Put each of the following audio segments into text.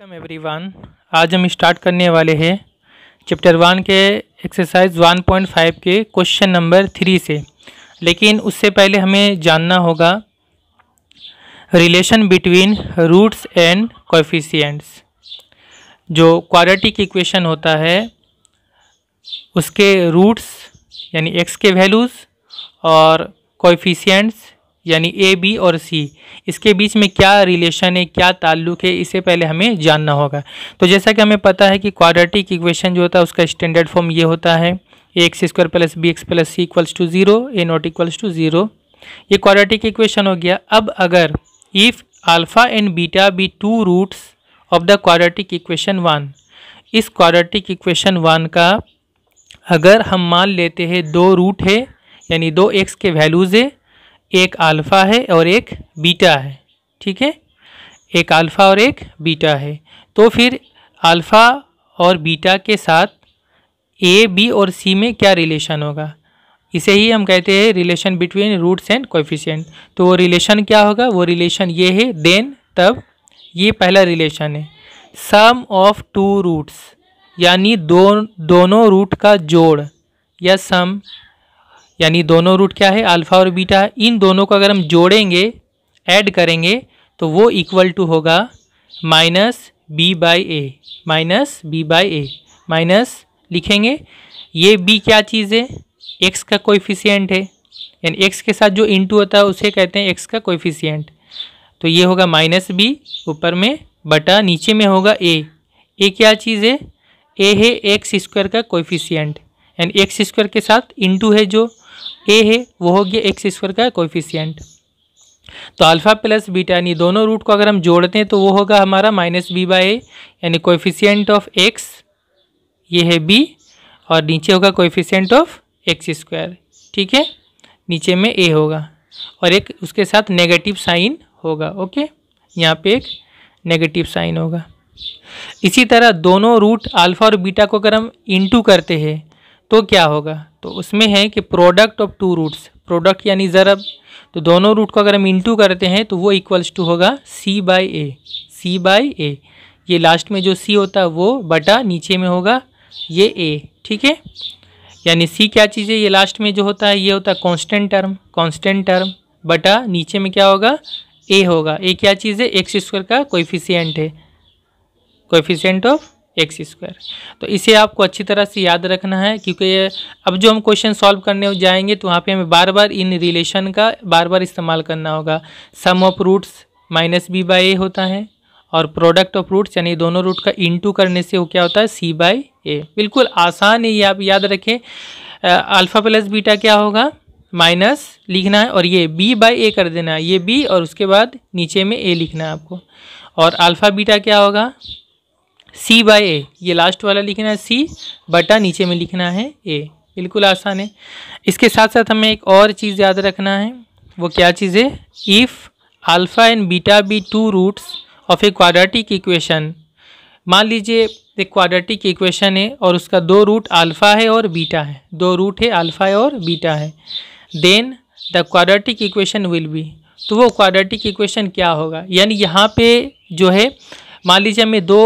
welcome everyone आज हम start करने वाले हैं चैप्टर वन के एक्सरसाइज वन पॉइंट फाइव के क्वेश्चन नंबर थ्री से लेकिन उससे पहले हमें जानना होगा relation between roots and coefficients जो क्वाड्रेटिक इक्वेशन होता है उसके रूट्स यानी एक्स के वैल्यूज़ और कोफिशियंट्स यानी ए बी और सी इसके बीच में क्या रिलेशन है क्या ताल्लुक है इसे पहले हमें जानना होगा तो जैसा कि हमें पता है कि क्वाड्रेटिक इक्वेशन जो होता है उसका स्टैंडर्ड फॉर्म ये होता है a x square plus b x plus C equals to zero a not equals to zero ये क्वाड्रेटिक इक्वेशन हो गया अब अगर if alpha and beta be two roots of the quadratic equation one इस quadratic equation one का अगर हम मान लेते हैं दो रूट है यानी दो एक्स के वैल्यूज़ है एक अल्फ़ा है और एक बीटा है ठीक है एक अल्फ़ा और एक बीटा है तो फिर अल्फ़ा और बीटा के साथ ए बी और सी में क्या रिलेशन होगा इसे ही हम कहते हैं relation between roots and coefficient तो वो रिलेशन क्या होगा वो रिलेशन ये है देन तब ये पहला रिलेशन है सम ऑफ टू रूट्स यानी दो दोनों रूट का जोड़ या सम यानी दोनों रूट क्या है अल्फ़ा और बीटा इन दोनों को अगर हम जोड़ेंगे ऐड करेंगे तो वो इक्वल टू होगा minus b by a minus b by a minus लिखेंगे ये बी क्या चीज़ है एक्स का कोफिशियंट है यानी एक्स के साथ जो टू होता है उसे कहते हैं एक्स का कोएफिशिएंट तो ये होगा माइनस बी ऊपर में बटा नीचे में होगा ए ए क्या चीज़ है ए है एक्स स्क्वायर का कोफ़िशियंट एंड एक्स स्क्वायर के साथ टू है जो ए है वो हो गया एक्स स्क्वायर का कोफिशियंट तो अल्फ़ा प्लस बीटा यानी दोनों रूट को अगर हम जोड़ते हैं तो वो होगा हमारा माइनस बी बाई ए यानी कोफिशियंट ऑफ एक्स ये है बी और नीचे होगा कोफिशियंट ऑफ एक्स स्क्वायर ठीक है नीचे में ए होगा और एक उसके साथ नेगेटिव साइन होगा ओके यहाँ पे एक नेगेटिव साइन होगा इसी तरह दोनों रूट अल्फ़ा और बीटा को अगर हम इंटू करते हैं तो क्या होगा तो उसमें है कि product of two roots product यानी ज़रब तो दोनों रूट को अगर हम इंटू करते हैं तो वो इक्वल्स टू होगा सी बाई ए सी बाई ए ये लास्ट में जो सी होता है वो बटा नीचे में होगा ये ए ठीक है यानी सी क्या चीज़ है ये लास्ट में जो होता है ये होता है कॉन्स्टेंट टर्म कॉन्स्टेंट टर्म बटा नीचे में क्या होगा ए होगा ए क्या चीज़ है एक्स स्क्वायर का कोएफिशिएंट है कोएफिशिएंट ऑफ एक्स स्क्वायर तो इसे आपको अच्छी तरह से याद रखना है क्योंकि अब जो हम क्वेश्चन सॉल्व करने जाएंगे तो वहाँ पे हमें बार बार इन रिलेशन का बार बार इस्तेमाल करना होगा sum of roots minus b by a होता है और प्रोडक्ट ऑफ रूट्स यानी दोनों रूट का इनटू करने से वो क्या होता है सी बाई ए बिल्कुल आसान है ये आप याद रखें अल्फ़ा प्लस बीटा क्या होगा माइनस लिखना है और ये बी बाई ए कर देना है ये बी और उसके बाद नीचे में ए लिखना है आपको और अल्फ़ा बीटा क्या होगा सी बाय ए ये लास्ट वाला लिखना है सी बटा नीचे में लिखना है ए बिल्कुल आसान है इसके साथ साथ हमें एक और चीज़ याद रखना है वो क्या चीज़ है if alpha and beta be two roots of a quadratic equation मान लीजिए एक क्वाड्रेटिक इक्वेशन है और उसका दो रूट अल्फ़ा है और बीटा है दो रूट है अल्फ़ा है और बीटा है then the quadratic equation will be तो वो क्वाड्रेटिक इक्वेशन क्या होगा यानी यहाँ पे जो है मान लीजिए हमें दो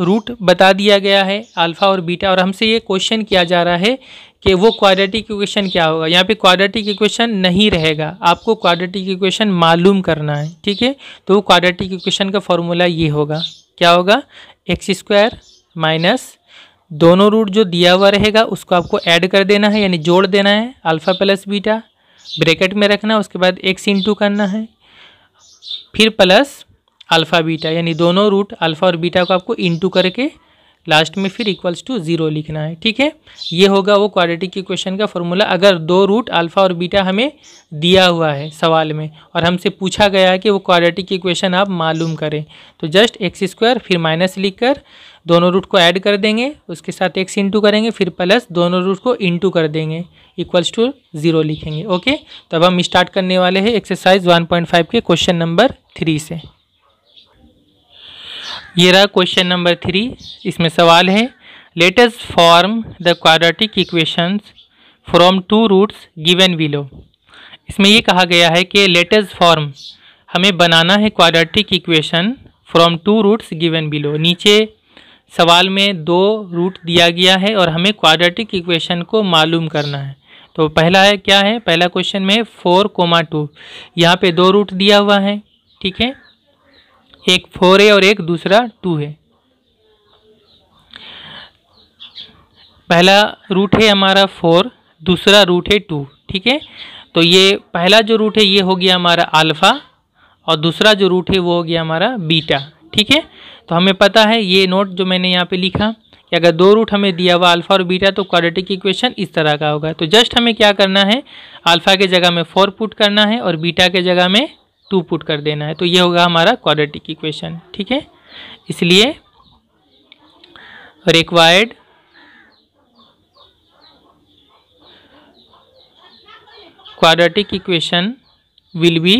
रूट बता दिया गया है अल्फ़ा और बीटा और हमसे ये क्वेश्चन किया जा रहा है कि वो क्वाड्रेटिक इक्वेशन क्या होगा यहाँ पे क्वाड्रेटिक इक्वेशन नहीं रहेगा आपको क्वाड्रेटिक इक्वेशन मालूम करना है ठीक है तो वो क्वाड्रेटिक इक्वेशन का फॉर्मूला ये होगा क्या होगा एक्स स्क्वायर माइनस दोनों रूट जो दिया हुआ रहेगा उसको आपको ऐड कर देना है यानी जोड़ देना है अल्फ़ा प्लस बीटा ब्रैकेट में रखना उसके बाद एक्स इंटू करना है फिर प्लस अल्फ़ा बीटा यानी दोनों रूट अल्फ़ा और बीटा को आपको इंटू करके लास्ट में फिर इक्वल्स टू ज़ीरो लिखना है ठीक है ये होगा वो क्वाड्रेटिक इक्वेशन का फॉर्मूला अगर दो रूट अल्फ़ा और बीटा हमें दिया हुआ है सवाल में और हमसे पूछा गया है कि वो क्वाड्रेटिक इक्वेशन आप मालूम करें तो जस्ट एक्स स्क्वायर फिर माइनस लिख कर दोनों रूट को ऐड कर देंगे उसके साथ एक्स इंटू करेंगे फिर प्लस दोनों रूट को इंटू कर देंगे इक्वल्स टू ज़ीरो लिखेंगे ओके तब तो हम स्टार्ट करने वाले हैं एक्सरसाइज वन पॉइंट फाइव के क्वेश्चन नंबर थ्री से ये रहा क्वेश्चन नंबर थ्री इसमें सवाल है latest form the quadratic equations from two roots given below इसमें ये कहा गया है कि लेटेस्ट फॉर्म हमें बनाना है quadratic equation from two roots given below नीचे सवाल में दो रूट दिया गया है और हमें क्वाड्रेटिक इक्वेशन को मालूम करना है तो पहला है क्या है पहला क्वेश्चन में फोर कोमा टू यहाँ पर दो रूट दिया हुआ है ठीक है एक फोर है और एक दूसरा टू है पहला रूट है हमारा फोर दूसरा रूट है टू ठीक है तो ये पहला जो रूट है ये हो गया हमारा अल्फ़ा और दूसरा जो रूट है वो हो गया हमारा बीटा ठीक है तो हमें पता है ये नोट जो मैंने यहाँ पे लिखा कि अगर दो रूट हमें दिया हुआ अल्फ़ा और बीटा तो क्वाड्रेटिक इक्वेशन इस तरह का होगा तो जस्ट हमें क्या करना है अल्फ़ा के जगह में फोर पुट करना है और बीटा के जगह में टू पुट कर देना है तो ये होगा हमारा क्वाड्रेटिक इक्वेशन ठीक है इसलिए required quadratic equation will be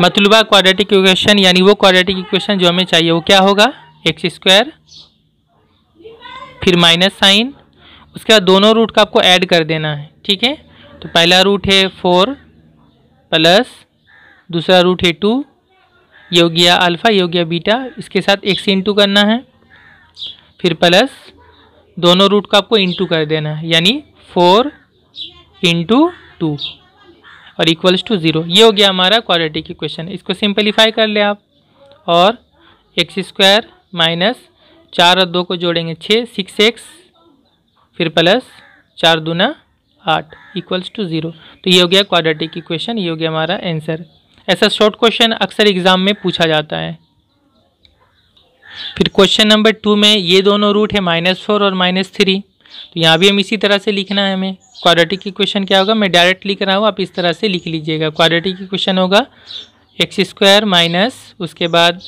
मतलबा क्वाड्रेटिक इक्वेशन यानी वो क्वाड्रेटिक इक्वेशन जो हमें चाहिए वो क्या होगा एक्स स्क्वायर फिर माइनस साइन उसके बाद दोनों रूट का आपको ऐड कर देना है ठीक है तो पहला रूट है फोर प्लस दूसरा रूट है टू ये हो गया अल्फ़ा ये हो गया बीटा इसके साथ एक से इंटू करना है फिर प्लस दोनों रूट को आपको इंटू कर देना है यानी फोर इंटू टू और इक्वल्स टू ज़ीरो ये हो गया हमारा क्वाड्रेटिक इक्वेशन इसको सिंपलीफाई कर ले आप और एक्स स्क्वायर माइनस चार और दो को जोड़ेंगे छः सिक्स एक्स फिर प्लस चार दूना आठ इक्वल्स टू ज़ीरो तो ये हो गया क्वाड्रेटिक इक्वेशन ये हो गया हमारा आंसर ऐसा शॉर्ट क्वेश्चन अक्सर एग्ज़ाम में पूछा जाता है फिर क्वेश्चन नंबर टू में ये दोनों रूट है माइनस फोर और माइनस थ्री तो यहाँ भी हम इसी तरह से लिखना है हमें क्वाड्रेटिक इक्वेशन क्या होगा मैं डायरेक्ट लिख रहा हूँ आप इस तरह से लिख लीजिएगा क्वाड्रेटिक इक्वेशन होगा एक्स स्क्वायर माइनस उसके बाद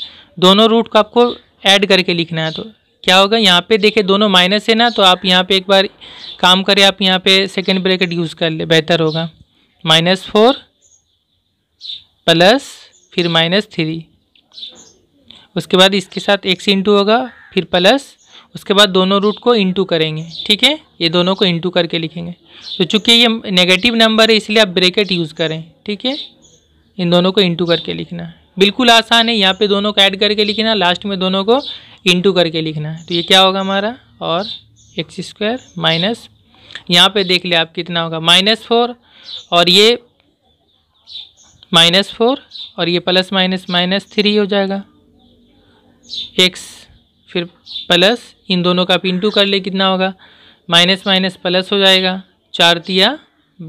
दोनों रूट को आपको ऐड करके लिखना है तो क्या होगा यहाँ पे देखिए दोनों माइनस है ना तो आप यहाँ पे एक बार काम करें आप यहाँ पे सेकेंड ब्रेकेट यूज़ कर ले बेहतर होगा माइनस फोर प्लस फिर माइनस थ्री उसके बाद इसके साथ एक्स इंटू होगा फिर प्लस उसके बाद दोनों रूट को इंटू करेंगे ठीक है ये दोनों को इंटू करके लिखेंगे तो चूंकि ये नेगेटिव नंबर है इसलिए आप ब्रेकेट यूज़ करें ठीक है इन दोनों को इंटू करके लिखना बिल्कुल आसान है यहाँ पे दोनों को ऐड करके लिखना लास्ट में दोनों को इंटू करके लिखना है तो ये क्या होगा हमारा और एक्स स्क्वायर माइनस यहाँ पे देख लिया आप कितना होगा माइनस फोर और ये माइनस फोर और ये प्लस माइनस माइनस थ्री हो जाएगा एक्स फिर प्लस इन दोनों का आप इंटू कर ले कितना होगा माइनस माइनस प्लस हो जाएगा चार दिया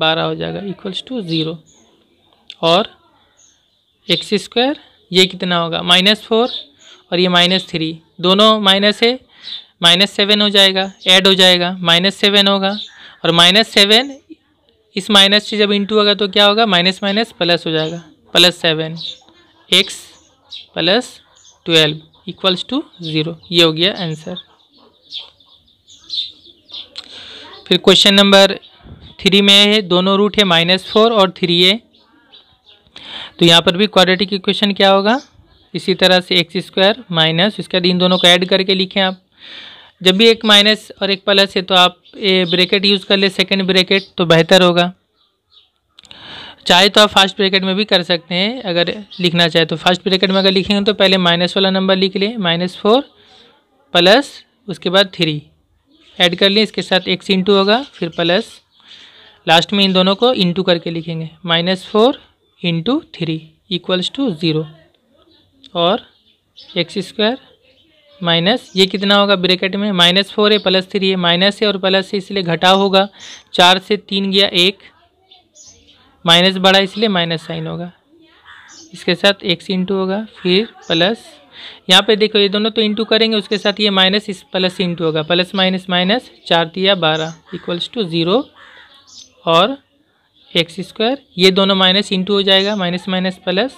बारह हो जाएगा इक्वल्स टू ज़ीरो और एक्स स्क्वायर ये कितना होगा माइनस फोर और ये माइनस थ्री दोनों माइनस है माइनस सेवन हो जाएगा ऐड हो जाएगा माइनस सेवन होगा और माइनस सेवन इस माइनस से जब इंटू होगा तो क्या होगा माइनस माइनस प्लस हो जाएगा plus seven x plus twelve equals to zero ये हो गया आंसर फिर क्वेश्चन नंबर थ्री में है दोनों रूट है माइनस फोर और थ्री है तो यहाँ पर भी क्वाड्रेटिक इक्वेशन क्या होगा इसी तरह से एक्स स्क्वायर माइनस उसके बाद इन दोनों को ऐड करके लिखें आप जब भी एक माइनस और एक प्लस है तो आप ए ब्रेकेट यूज़ कर ले सेकेंड ब्रेकेट तो बेहतर होगा चाहे तो आप फर्स्ट ब्रेकेट में भी कर सकते हैं अगर लिखना चाहे तो फर्स्ट ब्रेकेट में अगर लिखेंगे तो पहले माइनस वाला नंबर लिख लें माइनस फोर प्लस उसके बाद थ्री ऐड कर लें इसके साथ एक्स इंटू होगा फिर प्लस लास्ट में इन दोनों को इंटू करके लिखेंगे minus four into three equals to zero और एक्स स्क्वायर माइनस ये कितना होगा ब्रैकेट में माइनस फोर है प्लस थ्री है माइनस है और प्लस है इसलिए घटा होगा चार से तीन गया एक माइनस बढ़ा इसलिए माइनस साइन होगा इसके साथ एक्स इंटू होगा फिर प्लस यहाँ पे देखो ये दोनों तो इंटू करेंगे उसके साथ ये माइनस इस प्लस इंटू होगा प्लस माइनस माइनस चार दिया बारह इक्वल्स टू ज़ीरो और एक्स स्क्वायर ये दोनों माइनस इंटू हो जाएगा minus minus plus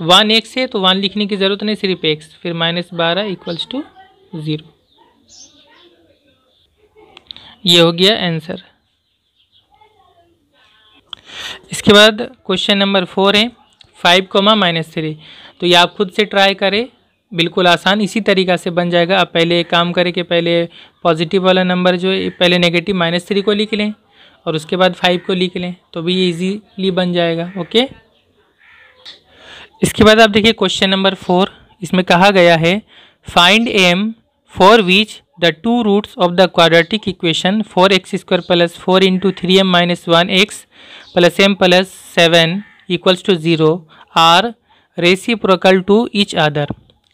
one x है तो वन लिखने की ज़रूरत नहीं सिर्फ एक्स फिर माइनस बारह इक्वल्स टू ज़ीरो ये हो गया आंसर इसके बाद क्वेश्चन नंबर फोर है फाइव कोमा माइनस थ्री तो ये आप खुद से ट्राई करें बिल्कुल आसान इसी तरीका से बन जाएगा आप पहले काम करें कि पहले पॉजिटिव वाला नंबर जो है पहले नेगेटिव माइनस थ्री को लिख लें और उसके बाद फाइव को लिख लें तो भी ये इजीली बन जाएगा ओके इसके बाद आप देखिए क्वेश्चन नंबर फोर इसमें कहा गया है find m for which the two roots of the quadratic equation four x square plus four into three m minus one x plus m plus seven equals to zero are reciprocal to each other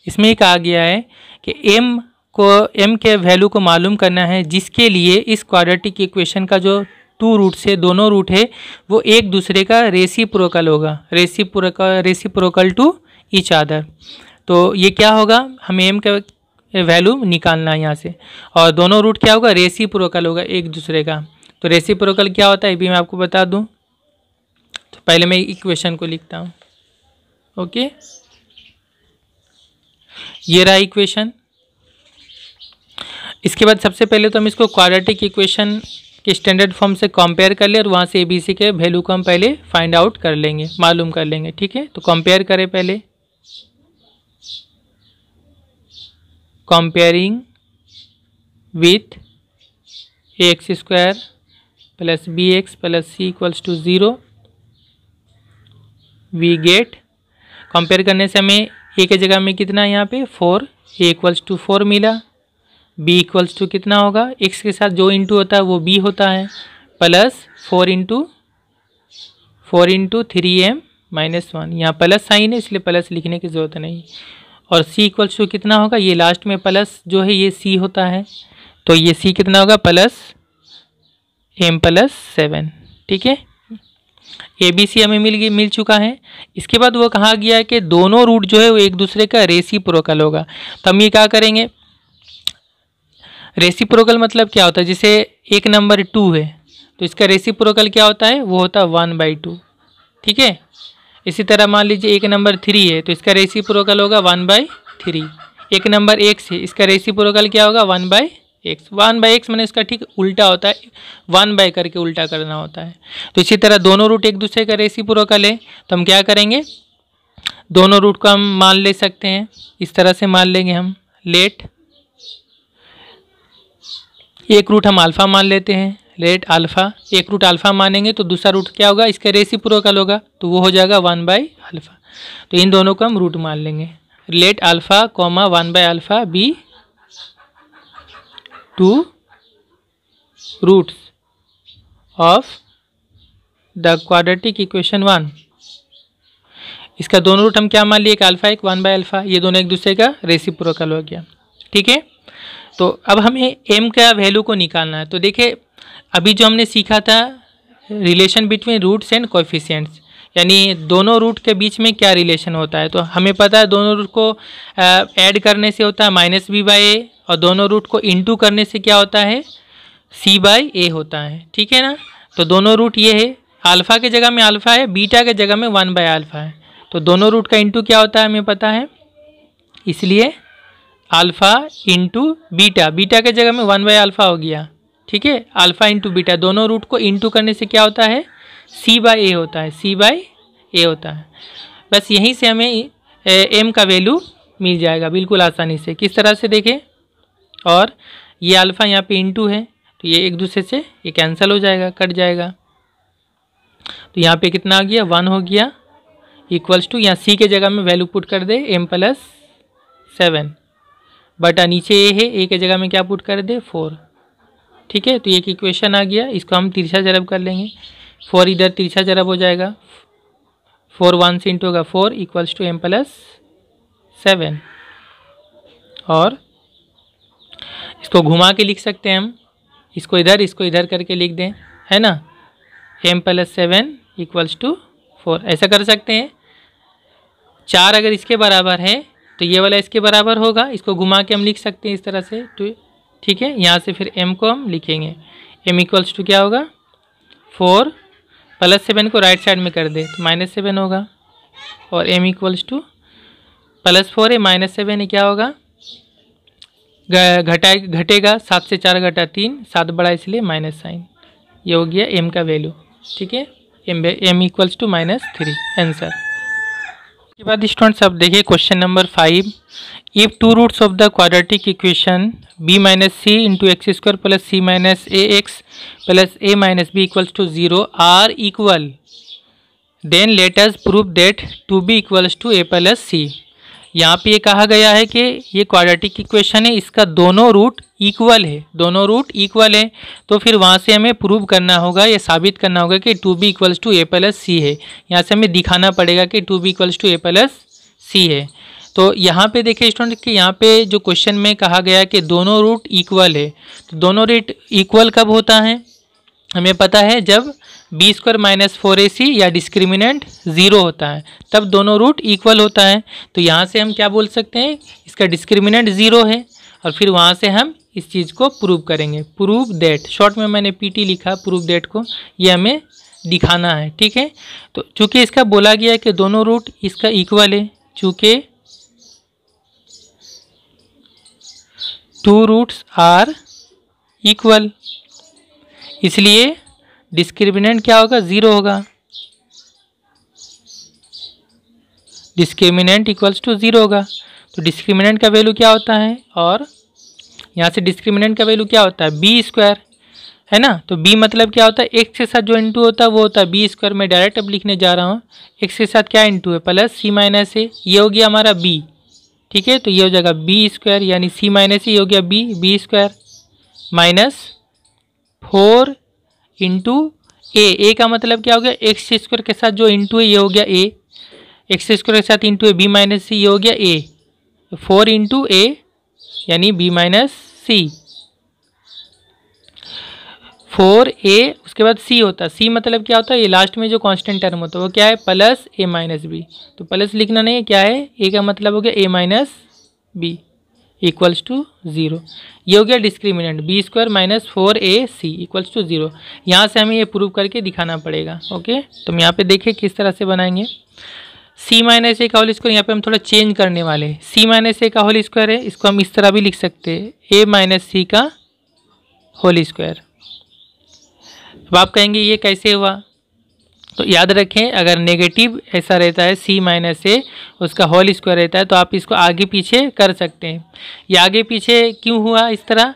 इसमें ये कहा गया है कि M को M के value को मालूम करना है जिसके लिए इस क्वाड्रेटिक इक्वेशन का जो टू रूट से दोनों रूट है वो एक दूसरे का रेसी प्रोकल होगा रेसी प्रोकल रेसी प्रोकल टू ईच अदर तो ये क्या होगा हमें एम का वैल्यू निकालना है यहाँ से और दोनों रूट क्या होगा रेसी प्रोकल होगा एक दूसरे का तो रेसी प्रोकल क्या होता है ये भी मैं आपको बता दूँ तो पहले मैं इक्वेशन को लिखता हूँ ओके ये रहा इक्वेशन इसके बाद सबसे पहले तो हम इसको क्वाड्रेटिक इक्वेशन कि स्टैंडर्ड फॉर्म से कंपेयर कर ले और वहाँ से ए बी सी के वैल्यू को हम पहले फाइंड आउट कर लेंगे मालूम कर लेंगे ठीक है तो कंपेयर करें पहले comparing with a x square plus b x plus C equals to zero we get compare करने से हमें ए के जगह में कितना यहाँ पे four a equals to four मिला बी इक्वल्स टू कितना होगा एक्स के साथ जो इंटू होता है वो बी होता है plus four into four into three m minus one यहाँ प्लस साइन है इसलिए प्लस लिखने की ज़रूरत नहीं और सी इक्वल्स टू कितना होगा ये लास्ट में प्लस जो है ये सी होता है तो ये सी कितना होगा प्लस एम प्लस सेवन ठीक है ए बी सी हमें मिल गई मिल चुका है इसके बाद वो कहा गया है कि दोनों रूट जो है वो एक दूसरे का रेसी प्रोकल होगा तो हम ये क्या करेंगे रेसिप्रोकल मतलब क्या होता है जैसे एक नंबर टू है तो इसका रेसिप्रोकल क्या होता है वो होता है वन बाई टू ठीक है इसी तरह मान लीजिए एक नंबर थ्री है तो इसका रेसिप्रोकल होगा वन बाई थ्री एक नंबर एक्स है इसका रेसिप्रोकल क्या होगा one by x one by x मैंने इसका ठीक उल्टा होता है वन बाई करके उल्टा करना होता है तो इसी तरह दोनों रूट एक दूसरे का रेसिप्रोकल है तो हम क्या करेंगे दोनों रूट को हम मान ले सकते हैं इस तरह से मान लेंगे हम लेट एक रूट हम अल्फ़ा मान लेते हैं लेट अल्फ़ा एक रूट अल्फ़ा मानेंगे तो दूसरा रूट क्या होगा इसका रेसी प्रोकल होगा तो वो हो जाएगा वन बाई अल्फ़ा तो इन दोनों को हम रूट मान लेंगे let alpha comma one by alpha be two roots of the quadratic equation one इसका दोनों रूट हम क्या मान लिए एक अल्फ़ा एक वन बाई अल्फ़ा ये दोनों एक दूसरे का रेसी प्रोकल हो गया ठीक है तो अब हमें एम का वैल्यू को निकालना है तो देखिए अभी जो हमने सीखा था relation between roots and coefficients यानी दोनों रूट के बीच में क्या रिलेशन होता है तो हमें पता है दोनों रूट को ऐड करने से होता है माइनस बी बाई ए और दोनों रूट को इंटू करने से क्या होता है सी बाई ए होता है ठीक है ना तो दोनों रूट ये है अल्फ़ा के जगह में अल्फ़ा है बीटा के जगह में वन बाय अल्फ़ा है तो दोनों रूट का इंटू क्या होता है हमें पता है इसलिए अल्फ़ा इंटू बीटा बीटा के जगह में वन बाई अल्फ़ा हो गया ठीक है अल्फ़ा इंटू बीटा दोनों रूट को इंटू करने से क्या होता है सी बाई ए होता है सी बाई ए होता है बस यहीं से हमें एम का वैल्यू मिल जाएगा बिल्कुल आसानी से किस तरह से देखें और ये अल्फ़ा यहाँ पे इंटू है तो ये एक दूसरे से ये कैंसिल हो जाएगा कट जाएगा तो यहाँ पे कितना आ गया वन हो गया इक्वल्स टू यहाँ सी के जगह में वैल्यू पुट कर दे एम प्लस सेवन बट नीचे ए है ए के जगह में क्या पुट कर दे फोर ठीक है तो एक इक्वेशन आ गया इसको हम तिरछा जरब कर लेंगे फोर इधर तिरछा जरब हो जाएगा फोर वन से इंटू होगा four equals to m plus seven और इसको घुमा के लिख सकते हैं हम इसको इधर इसको इधर करके लिख दें है ना m plus seven equals to four ऐसा कर सकते हैं चार अगर इसके बराबर है तो ये वाला इसके बराबर होगा इसको घुमा के हम लिख सकते हैं इस तरह से टू तो ठीक है यहाँ से फिर एम को हम लिखेंगे एम इक्वल्स टू क्या होगा फोर प्लस सेवन को राइट साइड में कर दे तो माइनस सेवन होगा और m equals to plus four है माइनस सेवन क्या होगा घटा घटेगा सात से चार घटा तीन सात बड़ा इसलिए माइनस साइन ये हो गया एम का वैल्यू ठीक है m m equals to minus three answer इसके बाद स्टूडेंट्स अब देखिए question number five if two roots of the quadratic equation b minus C into x square plus C minus a x plus a minus B equals to zero are equal then let us prove that two B equals to A plus c यहाँ पे ये कहा गया है कि ये quadratic equation है इसका दोनों रूट इक्वल है दोनों रूट इक्वल है तो फिर वहाँ से हमें प्रूव करना होगा या साबित करना होगा कि two B equals to A plus c है यहाँ से हमें दिखाना पड़ेगा कि two B equals to A plus c है तो यहाँ पे देखिए स्टूडेंट कि यहाँ पे जो क्वेश्चन में कहा गया कि दोनों रूट इक्वल है तो दोनों रूट इक्वल कब होता है हमें पता है जब b square minus four a c या डिस्क्रिमिनेंट ज़ीरो होता है तब दोनों रूट इक्वल होता है तो यहाँ से हम क्या बोल सकते हैं इसका डिस्क्रिमिनेंट ज़ीरो है और फिर वहाँ से हम इस चीज़ को प्रूव करेंगे प्रूव दैट शॉर्ट में मैंने टी लिखा प्रूव दैट को ये हमें दिखाना है ठीक है तो चूँकि इसका बोला गया है कि दोनों रूट इसका इक्वल है चूँकि टू रूट्स आर इक्वल इसलिए डिस्क्रिमिनेंट क्या होगा ज़ीरो होगा डिस्क्रिमिनेंट इक्वल्स टू ज़ीरो होगा तो डिस्क्रिमिनेंट का वैल्यू क्या होता है और यहाँ से डिस्क्रिमिनेंट का वैल्यू क्या होता है बी स्क्वायर है ना तो बी मतलब क्या होता है एक्स के साथ जो इंटू होता है वो होता है बी स्क्वायर मैं डायरेक्ट अब लिखने जा रहा हूँ एक्स के साथ क्या इंटू है प्लस सी माइनस ए ये हो गया हमारा बी ठीक है तो ये हो जाएगा बी स्क्वायर यानी सी माइनस ए हो गया b b square minus four into a a का मतलब क्या हो गया एक्स स्क्वायर के साथ जो इंटू है ये हो गया ए एक्स स्क्वायर के साथ into a b minus c ये हो गया ए फोर इंटू ए यानी b minus c four a उसके बाद सी होता है सी मतलब क्या होता है ये लास्ट में जो कांस्टेंट टर्म होता है वो क्या है प्लस ए माइनस बी तो प्लस लिखना नहीं है क्या है ए का मतलब हो गया a minus B equals to zero ये हो गया discriminant b square minus four a c equals to zero यहाँ से हमें ये प्रूव करके दिखाना पड़ेगा ओके तो हम यहाँ पे देखें किस तरह से बनाएंगे सी माइनस ए का होल स्क्वायर यहाँ पे हम थोड़ा चेंज करने वाले हैं सी माइनस ए का होल स्क्वायर है इसको हम इस तरह भी लिख सकते हैं ए माइनस सी का होल स्क्वायर अब आप कहेंगे ये कैसे हुआ तो याद रखें अगर नेगेटिव ऐसा रहता है सी माइनस ए उसका होल स्क्वायर रहता है तो आप इसको आगे पीछे कर सकते हैं या आगे पीछे क्यों हुआ इस तरह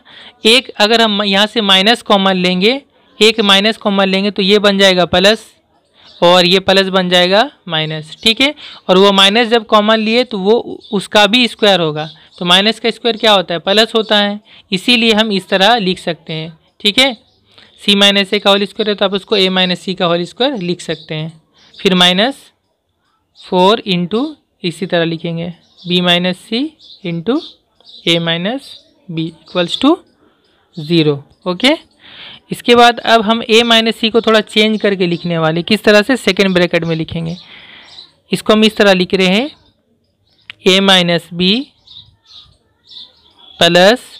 एक अगर हम यहाँ से माइनस कॉमन लेंगे एक माइनस कॉमन लेंगे तो ये बन जाएगा प्लस और ये प्लस बन जाएगा माइनस ठीक है और वो माइनस जब कॉमन लिए तो वो उसका भी स्क्वायर होगा तो माइनस का स्क्वायर क्या होता है प्लस होता है इसीलिए हम इस तरह लिख सकते हैं ठीक है सी माइनस ए का होल स्क्वायर है तो आप उसको ए माइनस सी का होल स्क्वायर लिख सकते हैं फिर माइनस फोर इंटू इसी तरह लिखेंगे B minus C into A minus B equals to zero okay इसके बाद अब हम ए माइनस सी को थोड़ा चेंज करके लिखने वाले किस तरह से सेकेंड ब्रैकेट में लिखेंगे इसको हम इस तरह लिख रहे हैं A minus B plus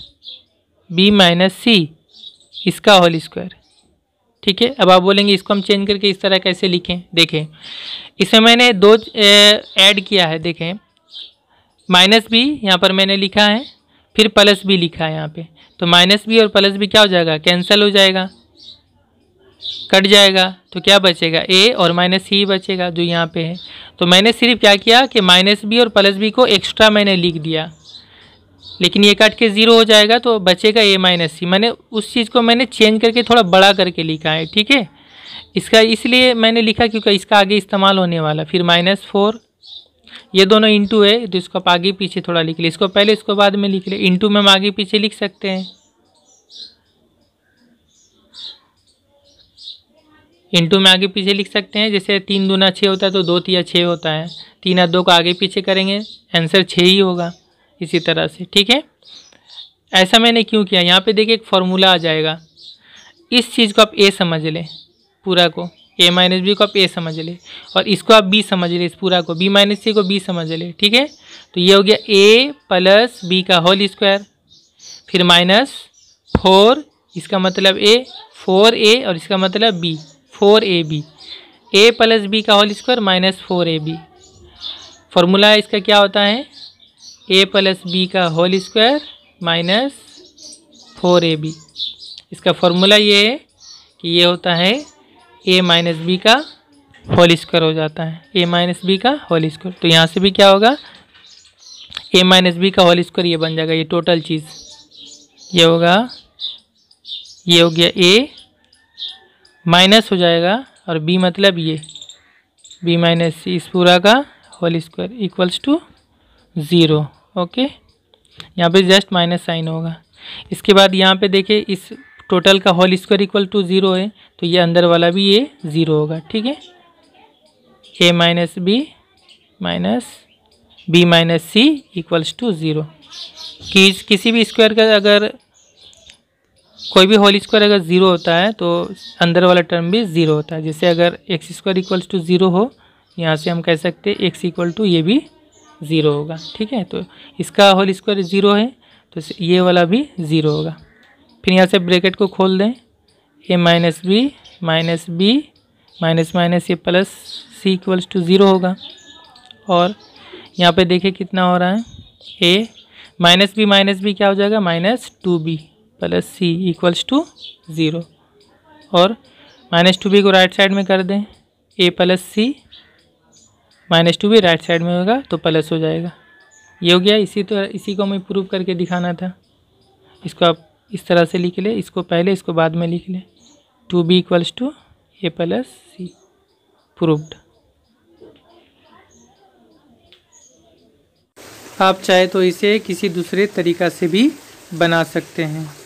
B minus C इसका होल स्क्वायर ठीक है अब आप बोलेंगे इसको हम चेंज करके इस तरह कैसे लिखें देखें इसमें मैंने दो ऐड किया है देखें माइनस भी यहाँ पर मैंने लिखा है फिर प्लस भी लिखा है यहाँ पे तो माइनस भी और प्लस भी क्या हो जाएगा कैंसिल हो जाएगा कट जाएगा तो क्या बचेगा ए और माइनस ही बचेगा जो यहाँ पे है तो मैंने सिर्फ क्या किया कि माइनस बी और प्लस बी को एक्स्ट्रा मैंने लिख दिया लेकिन ये काट के ज़ीरो हो जाएगा तो बचेगा ए माइनस सी मैंने उस चीज़ को मैंने चेंज करके थोड़ा बड़ा करके लिखा है ठीक है इसका इसलिए मैंने लिखा क्योंकि इसका आगे इस्तेमाल होने वाला फिर माइनस फोर ये दोनों इंटू है तो इसको आप आगे पीछे थोड़ा लिख लें इसको पहले इसको बाद में लिख लें इंटू में हम आगे पीछे लिख सकते हैं इंटू में आगे पीछे लिख सकते हैं जैसे तीन दूना छः होता है तो दो तिया छः होता है तीन या दो को आगे पीछे करेंगे आंसर छः ही होगा इसी तरह से ठीक है ऐसा मैंने क्यों किया यहाँ पे देखिए एक फार्मूला आ जाएगा इस चीज़ को आप ए समझ लें पूरा को ए माइनस बी को आप ए समझ लें और इसको आप बी समझ लें इस पूरा को बी माइनस सी को बी समझ लें ठीक है तो ये हो गया ए प्लस बी का होल स्क्वायर फिर माइनस फोर इसका मतलब ए फोर ए और इसका मतलब B four A B A plus B का whole square minus four A B formula इसका क्या होता है ए प्लस बी का whole square minus four A B इसका फॉर्मूला ये है कि ये होता है ए माइनस बी का होल स्क्वायर हो जाता है ए माइनस बी का होल स्क्वायर तो यहाँ से भी क्या होगा ए माइनस बी का होल स्क्वायर ये बन जाएगा ये टोटल चीज़ ये होगा ये हो गया ए माइनस हो जाएगा और बी मतलब ये बी माइनस इस पूरा का whole square equals to zero okay यहाँ पे जस्ट माइनस साइन होगा इसके बाद यहाँ पे देखिए इस टोटल का whole square equal to zero है तो ये अंदर वाला भी ये ज़ीरो होगा ठीक है A minus B minus B minus C equals to zero किसी भी स्क्वायर का अगर कोई भी होल स्क्वायर अगर ज़ीरो होता है तो अंदर वाला टर्म भी ज़ीरो होता है जैसे अगर X square equals to zero हो यहाँ से हम कह सकते हैं एक्स इक्वल टू ये भी ज़ीरो होगा ठीक है तो इसका होल स्क्वायर ज़ीरो है तो ये वाला भी ज़ीरो होगा फिर यहाँ से ब्रैकेट को खोल दें A minus B minus B minus minus A plus C equals to zero होगा और यहाँ पे देखें कितना हो रहा है A minus B minus B क्या हो जाएगा minus two B plus C equals to zero और माइनस टू बी को राइट साइड में कर दें A plus C minus two भी राइट साइड में होगा तो प्लस हो जाएगा ये हो गया इसी तो इसी को हमें प्रूव करके दिखाना था इसको आप इस तरह से लिख ले इसको पहले इसको बाद में लिख ले two B equals to A plus C proved आप चाहे तो इसे किसी दूसरे तरीका से भी बना सकते हैं